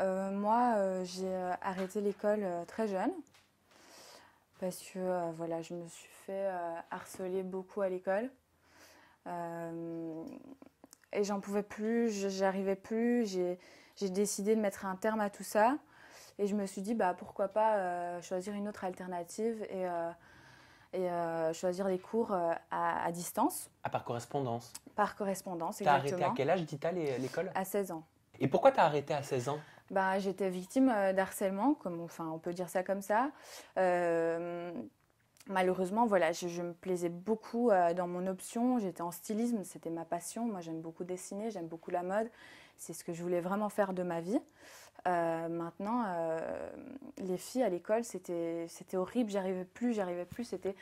Euh, moi, euh, j'ai euh, arrêté l'école très jeune parce que voilà, je me suis fait harceler beaucoup à l'école. et j'en pouvais plus, j'arrivais plus. J'ai décidé de mettre un terme à tout ça. Et je me suis dit, bah, pourquoi pas choisir une autre alternative et, et choisir des cours à, distance. À ah, par correspondance Par correspondance, exactement. T'as arrêté à quel âge, dit-elle, l'école À 16 ans. Et pourquoi t'as arrêté à 16 ans bah, j'étais victime euh, d'harcèlement, comme enfin on peut dire ça comme ça. Euh, malheureusement, voilà, je, me plaisais beaucoup euh, dans mon option. J'étais en stylisme, c'était ma passion. Moi, j'aime beaucoup dessiner, j'aime beaucoup la mode. C'est ce que je voulais vraiment faire de ma vie. maintenant, les filles à l'école, c'était horrible. J'arrivais plus, j'arrivais plus. C'était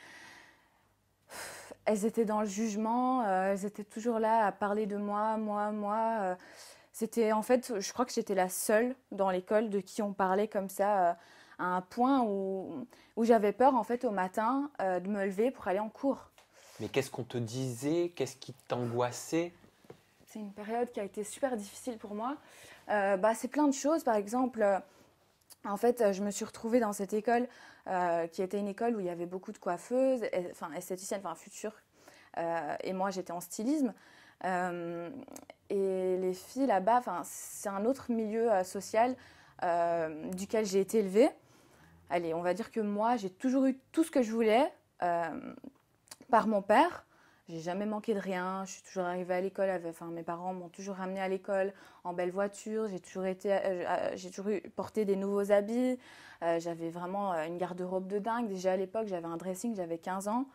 elles étaient dans le jugement, elles étaient toujours là à parler de moi, moi, moi. C'était en fait, je crois que j'étais la seule dans l'école de qui on parlait comme ça euh, à un point où, où j'avais peur en fait au matin euh, de me lever pour aller en cours. Mais qu'est-ce qu'on te disait Qu'est-ce qui t'angoissait C'est une période qui a été super difficile pour moi. Euh, bah, c'est plein de choses. Par exemple, en fait, je me suis retrouvée dans cette école qui était une école où il y avait beaucoup de coiffeuses, enfin esthéticiennes, enfin futures. et moi, j'étais en stylisme. Euh, et les filles là-bas, c'est un autre milieu euh, social euh, duquel j'ai été élevée. Allez, on va dire que moi, j'ai toujours eu tout ce que je voulais par mon père. J'ai jamais manqué de rien. Je suis toujours arrivée à l'école. Enfin, mes parents m'ont toujours ramenée à l'école en belle voiture. J'ai toujours été, j'ai toujours porté des nouveaux habits. j'avais vraiment une garde-robe de dingue. Déjà à l'époque, j'avais un dressing. J'avais 15 ans.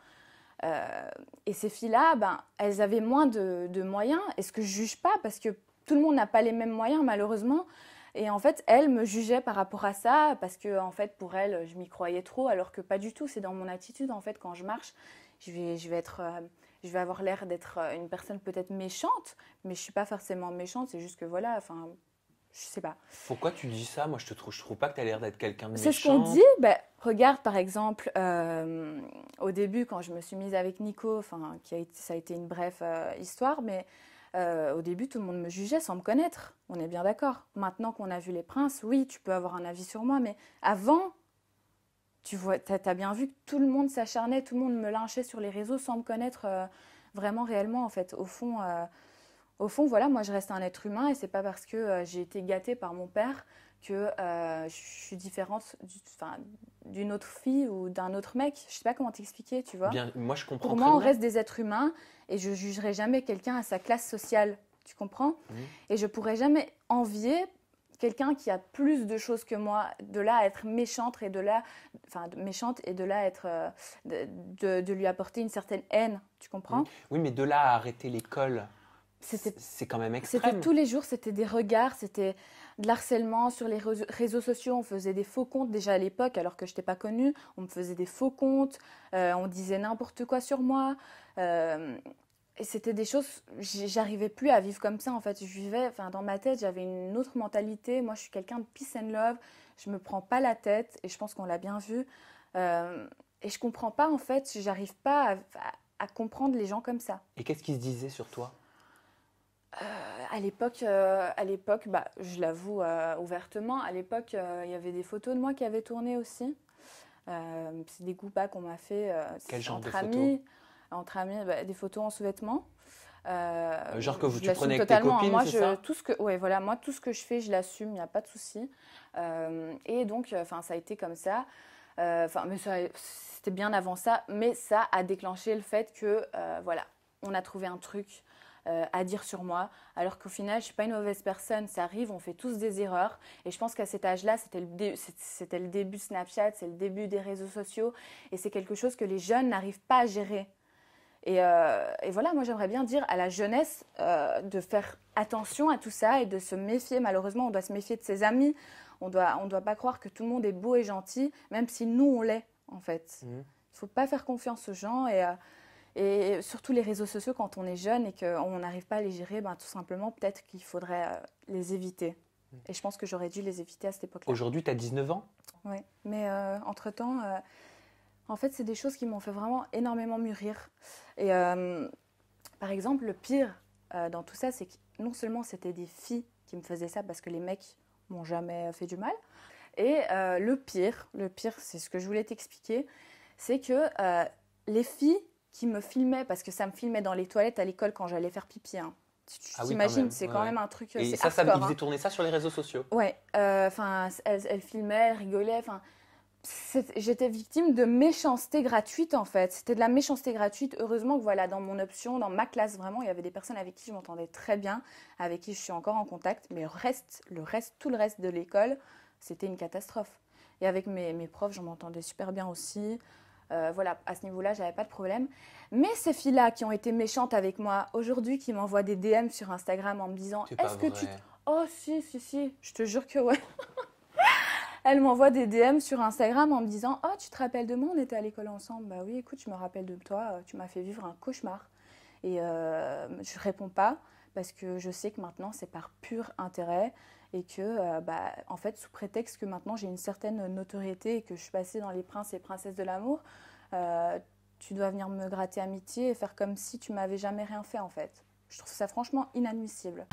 Euh, et ces filles-là, ben, elles avaient moins de, moyens. Et ce que je juge pas, parce que tout le monde n'a pas les mêmes moyens, malheureusement. Et en fait, elles me jugeaient par rapport à ça, parce que en fait, pour elles, je m'y croyais trop, alors que pas du tout. C'est dans mon attitude, en fait, quand je marche, je vais, je vais être. Euh, je vais avoir l'air d'être euh, une personne peut-être méchante, mais je ne suis pas forcément méchante, c'est juste que voilà, enfin, je sais pas. Pourquoi tu dis ça Moi, je te trouve, trouve pas que tu as l'air d'être quelqu'un de méchant. C'est ce qu'on dit. Bah, regarde, par exemple, euh, au début, quand je me suis mise avec Nico, enfin, qui a ça a été une brève euh, histoire, mais euh, au début, tout le monde me jugeait sans me connaître. On est bien d'accord. Maintenant qu'on a vu les princes, oui, tu peux avoir un avis sur moi, mais avant, tu vois, as, as, bien vu que tout le monde s'acharnait, tout le monde me lynchait sur les réseaux sans me connaître vraiment réellement, en fait. Au fond au fond, voilà, moi je reste un être humain et c'est pas parce que euh, j'ai été gâtée par mon père que euh, je suis différente d'une autre fille ou d'un autre mec. Je sais pas comment t'expliquer, tu vois. moi je comprends. Pour moi, on reste des êtres humains et je jugerai jamais quelqu'un à sa classe sociale, tu comprends Et je pourrai jamais envier quelqu'un qui a plus de choses que moi, de là à être méchante et de là, enfin méchante et de là à être, euh, de, de, lui apporter une certaine haine, tu comprends Oui, mais de là à arrêter l'école c'est quand même extrême. C'était tous les jours, c'était des regards, c'était de l'harcèlement sur les réseaux sociaux. On faisait des faux comptes déjà à l'époque, alors que je n'étais pas connue. On me faisait des faux comptes, euh, on disait n'importe quoi sur moi. Euh, et c'était des choses, j'arrivais plus à vivre comme ça en fait. Je vivais, enfin dans ma tête, j'avais une autre mentalité. Moi, je suis quelqu'un de peace and love. Je me prends pas la tête, et je pense qu'on l'a bien vu. Euh, et je comprends pas en fait, j'arrive pas à, comprendre les gens comme ça. Et qu'est-ce qui se disait sur toi euh, à l'époque, euh, à l'époque, bah, je l'avoue euh, ouvertement, à l'époque, il y avait des photos de moi qui avaient tourné aussi. c'est des pas qu'on m'a fait entre de amis, entre amis, bah, des photos en sous-vêtements. genre que vous tu prenais avec tes hein. copines, moi, tout ce que, ouais, voilà, moi tout ce que je fais, je l'assume, il n'y a pas de souci. et donc, enfin, ça a été comme ça. Enfin, mais c'était bien avant ça, mais ça a déclenché le fait que, voilà, on a trouvé un truc euh, à dire sur moi, alors qu'au final, je suis pas une mauvaise personne, ça arrive, on fait tous des erreurs. Et je pense qu'à cet âge-là, c'était le, c'était le début Snapchat, c'est le début des réseaux sociaux, et c'est quelque chose que les jeunes n'arrivent pas à gérer. Et, euh, voilà, moi j'aimerais bien dire à la jeunesse euh, de faire attention à tout ça et de se méfier. Malheureusement, on doit se méfier de ses amis. On doit, on doit pas croire que tout le monde est beau et gentil, même si nous on l'est en fait. Il mmh. ne faut pas faire confiance aux gens et et surtout les réseaux sociaux, quand on est jeune et qu'on n'arrive pas à les gérer, ben, tout simplement, peut-être qu'il faudrait euh, les éviter. Mmh. Et je pense que j'aurais dû les éviter à cette époque-là. Aujourd'hui, tu as 19 ans Oui, mais euh, entre-temps, euh, en fait, c'est des choses qui m'ont fait vraiment énormément mûrir. Et par exemple, le pire dans tout ça, c'est que non seulement c'était des filles qui me faisaient ça parce que les mecs m'ont jamais fait du mal, et le pire, le pire, c'est ce que je voulais t'expliquer, c'est que les filles qui me filmait parce que ça me filmait dans les toilettes à l'école quand j'allais faire pipi. Hein. Tu ah t'imagines, c'est quand même un truc. Euh, Et ça, ça vous faisait hein. tourner ça sur les réseaux sociaux. Ouais, euh, enfin, euh, elle, elle, filmait, rigolait, enfin. J'étais victime de méchanceté gratuite en fait. C'était de la méchanceté gratuite. Heureusement que voilà, dans mon option, dans ma classe vraiment, il y avait des personnes avec qui je m'entendais très bien, avec qui je suis encore en contact. Mais le reste, le reste, tout le reste de l'école, c'était une catastrophe. Et avec mes, mes profs, je m'entendais super bien aussi. Euh, voilà, à ce niveau-là, j'avais pas de problème. Mais ces filles-là qui ont été méchantes avec moi aujourd'hui, qui m'envoient des DM sur Instagram en me disant Est-ce que tu. Oh, si, si, si, je te jure que ouais. Elles m'envoient des DM sur Instagram en me disant Oh, tu te rappelles de moi On était à l'école ensemble. Bah oui, écoute, je me rappelle de toi. Euh, tu m'as fait vivre un cauchemar. Et euh, je réponds pas parce que je sais que maintenant, c'est par pur intérêt et que, euh, bah, en fait, sous prétexte que maintenant j'ai une certaine notoriété et que je suis passée dans les princes et princesses de l'amour, euh, tu dois venir me gratter amitié et faire comme si tu m'avais jamais rien fait, en fait. Je trouve ça franchement inadmissible.